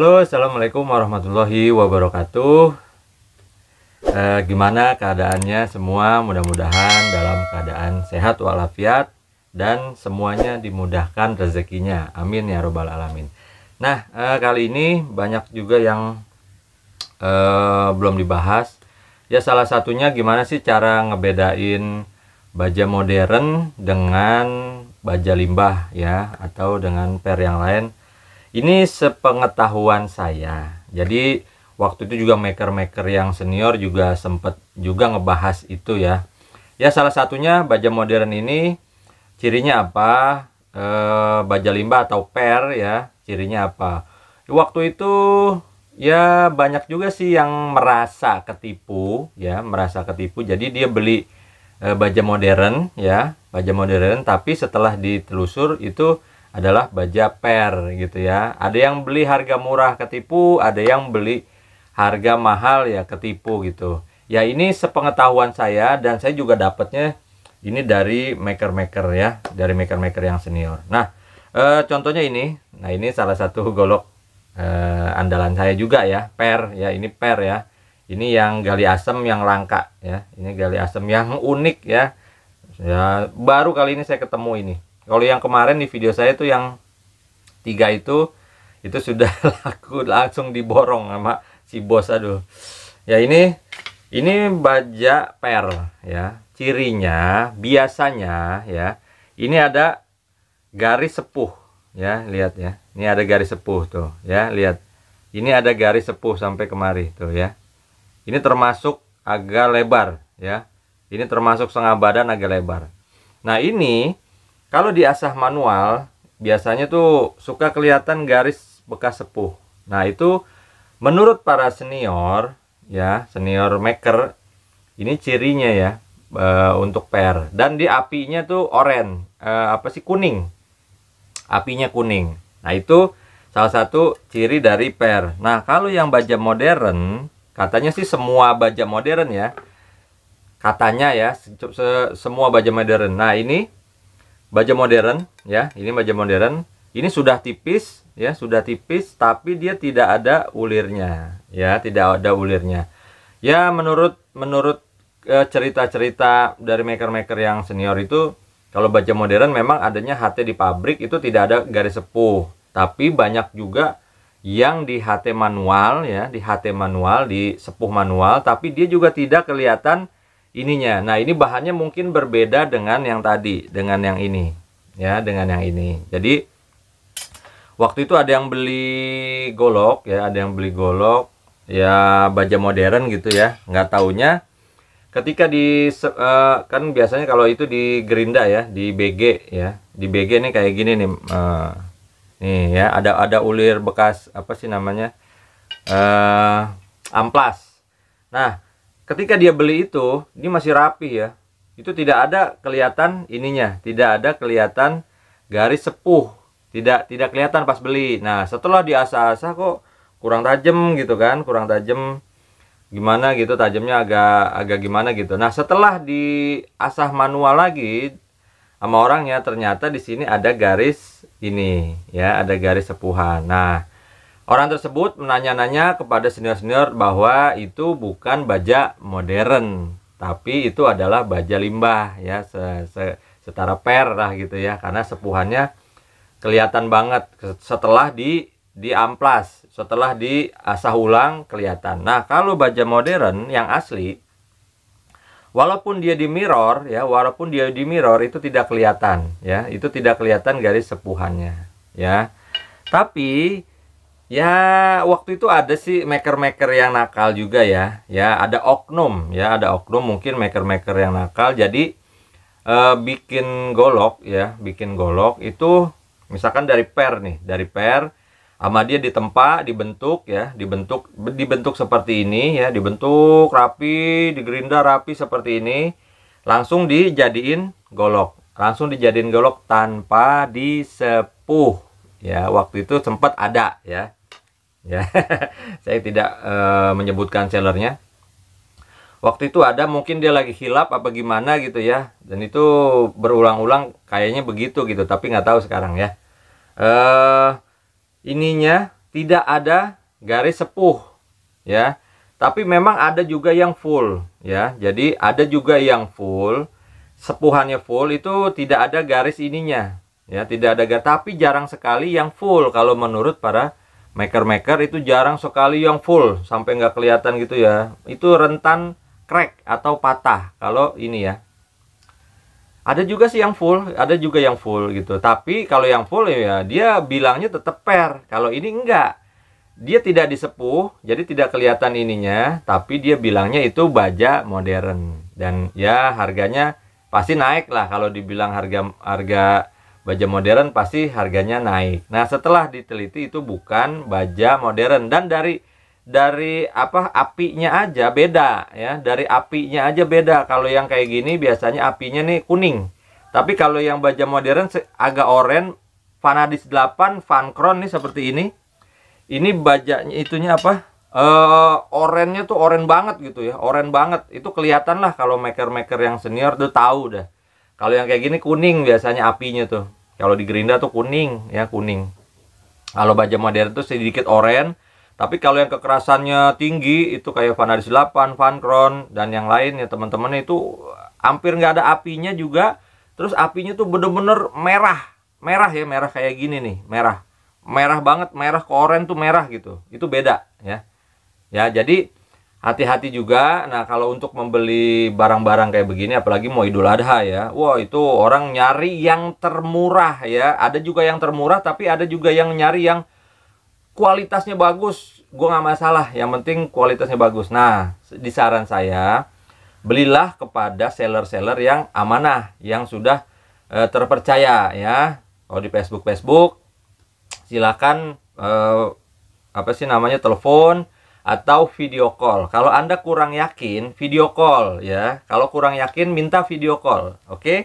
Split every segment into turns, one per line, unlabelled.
Halo, assalamualaikum warahmatullahi wabarakatuh. E, gimana keadaannya semua? Mudah-mudahan dalam keadaan sehat walafiat dan semuanya dimudahkan rezekinya. Amin ya robbal alamin. Nah, e, kali ini banyak juga yang e, belum dibahas. Ya salah satunya gimana sih cara ngebedain baja modern dengan baja limbah ya atau dengan per yang lain ini sepengetahuan saya. Jadi waktu itu juga maker-maker yang senior juga sempat juga ngebahas itu ya. Ya salah satunya baja modern ini cirinya apa? E, baja limbah atau per ya. Cirinya apa? Waktu itu ya banyak juga sih yang merasa ketipu ya, merasa ketipu. Jadi dia beli e, baja modern ya, baja modern tapi setelah ditelusur itu adalah baja per gitu ya. Ada yang beli harga murah ketipu, ada yang beli harga mahal ya ketipu gitu. Ya ini sepengetahuan saya dan saya juga dapatnya ini dari maker-maker ya, dari maker-maker yang senior. Nah, e, contohnya ini. Nah, ini salah satu golok e, andalan saya juga ya, per ya, ini per ya. Ini yang gali asem yang langka ya. Ini gali asem yang unik ya. Ya, baru kali ini saya ketemu ini. Kalau yang kemarin di video saya itu yang tiga itu itu sudah laku langsung diborong sama si bos aduh. Ya ini ini baja per ya. Cirinya biasanya ya ini ada garis sepuh ya lihat ya. Ini ada garis sepuh tuh ya lihat. Ini ada garis sepuh sampai kemari tuh ya. Ini termasuk agak lebar ya. Ini termasuk setengah badan agak lebar. Nah ini kalau diasah manual, biasanya tuh suka kelihatan garis bekas sepuh. Nah, itu menurut para senior ya, senior maker ini cirinya ya e, untuk per dan di apinya tuh oranye, e, apa sih kuning. Apinya kuning. Nah, itu salah satu ciri dari per. Nah, kalau yang baja modern, katanya sih semua baja modern ya. Katanya ya, se, se semua baja modern. Nah, ini baja modern ya ini baja modern ini sudah tipis ya sudah tipis tapi dia tidak ada ulirnya ya tidak ada ulirnya ya menurut menurut e, cerita-cerita dari maker-maker yang senior itu kalau baja modern memang adanya HT di pabrik itu tidak ada garis sepuh tapi banyak juga yang di HT manual ya di HT manual di sepuh manual tapi dia juga tidak kelihatan ininya. Nah, ini bahannya mungkin berbeda dengan yang tadi, dengan yang ini. Ya, dengan yang ini. Jadi waktu itu ada yang beli golok ya, ada yang beli golok ya baja modern gitu ya. nggak taunya ketika di uh, kan biasanya kalau itu di gerinda ya, di BG ya. Di BG ini kayak gini nih. Uh, nih ya, ada ada ulir bekas apa sih namanya? Uh, amplas. Nah, ketika dia beli itu ini masih rapi ya itu tidak ada kelihatan ininya tidak ada kelihatan garis sepuh tidak tidak kelihatan pas beli nah setelah diasah-asah kok kurang tajam gitu kan kurang tajam gimana gitu tajamnya agak agak gimana gitu nah setelah diasah manual lagi sama orangnya ternyata di sini ada garis ini ya ada garis sepuhan nah Orang tersebut menanya-nanya kepada senior-senior bahwa itu bukan baja modern, tapi itu adalah baja limbah ya se -se setara per lah gitu ya karena sepuhannya kelihatan banget setelah di di amplas setelah di asah ulang kelihatan. Nah, kalau baja modern yang asli walaupun dia di mirror ya, walaupun dia di mirror itu tidak kelihatan ya, itu tidak kelihatan garis sepuhannya ya. Tapi ya waktu itu ada sih maker-maker yang nakal juga ya ya ada oknum ya ada oknum mungkin maker-maker yang nakal jadi eh, bikin golok ya bikin golok itu misalkan dari per nih dari per sama dia ditempa dibentuk ya dibentuk dibentuk seperti ini ya dibentuk rapi digerinda rapi seperti ini langsung dijadiin golok langsung dijadiin golok tanpa disepuh ya waktu itu sempat ada ya ya saya tidak e, menyebutkan sellernya waktu itu ada mungkin dia lagi hilap apa gimana gitu ya dan itu berulang-ulang kayaknya begitu gitu tapi nggak tahu sekarang ya e, ininya tidak ada garis sepuh ya tapi memang ada juga yang full ya jadi ada juga yang full sepuhannya full itu tidak ada garis ininya ya tidak ada garis tapi jarang sekali yang full kalau menurut para maker-maker itu jarang sekali yang full sampai nggak kelihatan gitu ya itu rentan crack atau patah kalau ini ya ada juga sih yang full ada juga yang full gitu tapi kalau yang full ya dia bilangnya tetap per kalau ini enggak dia tidak disepuh jadi tidak kelihatan ininya tapi dia bilangnya itu baja modern dan ya harganya pasti naik lah kalau dibilang harga harga baja modern pasti harganya naik. Nah, setelah diteliti itu bukan baja modern dan dari dari apa apinya aja beda ya. Dari apinya aja beda. Kalau yang kayak gini biasanya apinya nih kuning. Tapi kalau yang baja modern agak oranye, Vanadis 8, Vancron nih seperti ini. Ini bajanya itunya apa? Eh oranye tuh oranye banget gitu ya. oren banget. Itu kelihatan lah kalau maker-maker yang senior tuh tahu dah. Kalau yang kayak gini kuning biasanya apinya tuh. Kalau di gerinda tuh kuning ya, kuning. Kalau baja modern tuh sedikit oranye, tapi kalau yang kekerasannya tinggi itu kayak Vanaris 8, Vancron dan yang lain ya teman-teman itu hampir nggak ada apinya juga. Terus apinya tuh bener-bener merah, merah ya, merah kayak gini nih, merah. Merah banget, merah ke oranye tuh merah gitu. Itu beda ya. Ya, jadi hati-hati juga. Nah, kalau untuk membeli barang-barang kayak begini, apalagi mau Idul Adha ya, wah itu orang nyari yang termurah ya. Ada juga yang termurah, tapi ada juga yang nyari yang kualitasnya bagus. Gue gak masalah, yang penting kualitasnya bagus. Nah, di saran saya, belilah kepada seller-seller yang amanah, yang sudah e, terpercaya ya. Kalau di Facebook, Facebook, silakan e, apa sih namanya telepon atau video call. Kalau Anda kurang yakin, video call ya. Kalau kurang yakin minta video call, oke?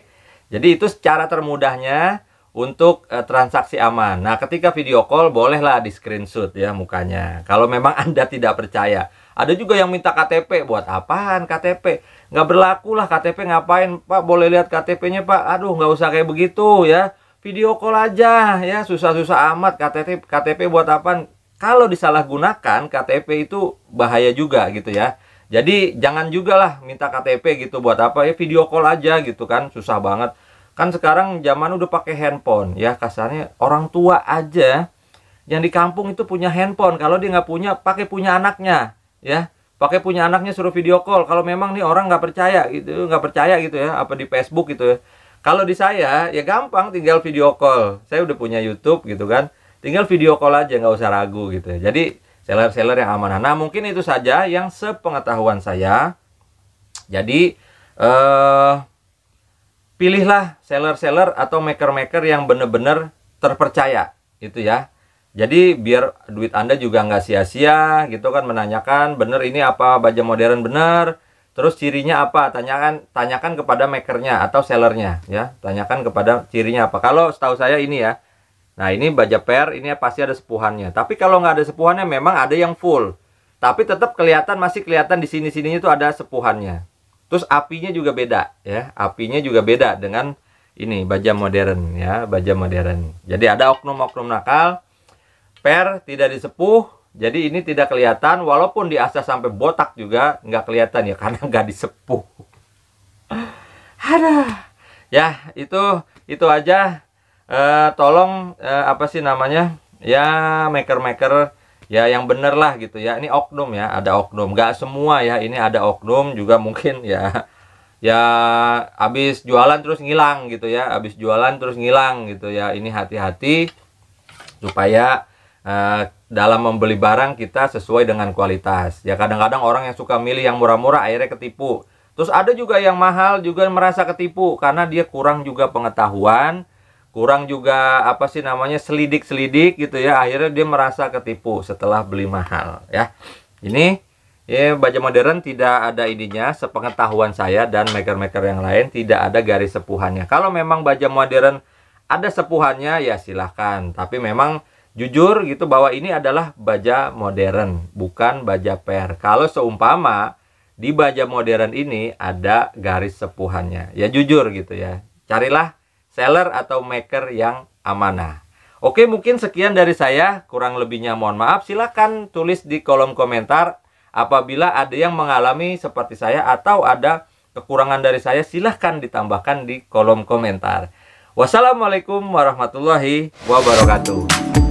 Jadi itu secara termudahnya untuk e, transaksi aman. Nah, ketika video call bolehlah di screenshot ya mukanya. Kalau memang Anda tidak percaya. Ada juga yang minta KTP buat apaan KTP? Nggak berlaku lah KTP ngapain Pak? Boleh lihat KTP-nya Pak? Aduh nggak usah kayak begitu ya. Video call aja ya susah-susah amat KTP KTP buat apaan? kalau disalahgunakan KTP itu bahaya juga gitu ya. Jadi jangan juga lah minta KTP gitu buat apa ya video call aja gitu kan susah banget. Kan sekarang zaman udah pakai handphone ya kasarnya orang tua aja yang di kampung itu punya handphone kalau dia nggak punya pakai punya anaknya ya pakai punya anaknya suruh video call kalau memang nih orang nggak percaya gitu nggak percaya gitu ya apa di Facebook gitu ya kalau di saya ya gampang tinggal video call saya udah punya YouTube gitu kan tinggal video call aja nggak usah ragu gitu ya jadi seller-seller yang amanah nah mungkin itu saja yang sepengetahuan saya jadi eh, pilihlah seller-seller atau maker-maker yang benar-benar terpercaya itu ya jadi biar duit anda juga nggak sia-sia gitu kan menanyakan bener ini apa baja modern bener terus cirinya apa tanyakan tanyakan kepada makernya atau sellernya ya tanyakan kepada cirinya apa kalau setahu saya ini ya Nah ini baja per ini pasti ada sepuhannya. Tapi kalau nggak ada sepuhannya memang ada yang full. Tapi tetap kelihatan masih kelihatan di sini sininya itu ada sepuhannya. Terus apinya juga beda ya, apinya juga beda dengan ini baja modern ya, baja modern. Jadi ada oknum-oknum nakal, per tidak disepuh, jadi ini tidak kelihatan walaupun di asa sampai botak juga nggak kelihatan ya karena nggak disepuh. Ada. Ya, itu itu aja Eh, tolong uh, apa sih namanya ya maker-maker ya yang bener lah gitu ya ini oknum ya ada oknum gak semua ya ini ada oknum juga mungkin ya ya abis jualan terus ngilang gitu ya abis jualan terus ngilang gitu ya ini hati-hati supaya uh, dalam membeli barang kita sesuai dengan kualitas ya kadang-kadang orang yang suka milih yang murah-murah akhirnya ketipu terus ada juga yang mahal juga merasa ketipu karena dia kurang juga pengetahuan kurang juga apa sih namanya selidik-selidik gitu ya akhirnya dia merasa ketipu setelah beli mahal ya ini ya baja modern tidak ada ininya sepengetahuan saya dan maker-maker yang lain tidak ada garis sepuhannya kalau memang baja modern ada sepuhannya ya silahkan tapi memang jujur gitu bahwa ini adalah baja modern bukan baja per kalau seumpama di baja modern ini ada garis sepuhannya ya jujur gitu ya carilah seller atau maker yang amanah. Oke, mungkin sekian dari saya. Kurang lebihnya mohon maaf. Silahkan tulis di kolom komentar apabila ada yang mengalami seperti saya atau ada kekurangan dari saya, silahkan ditambahkan di kolom komentar. Wassalamualaikum warahmatullahi wabarakatuh.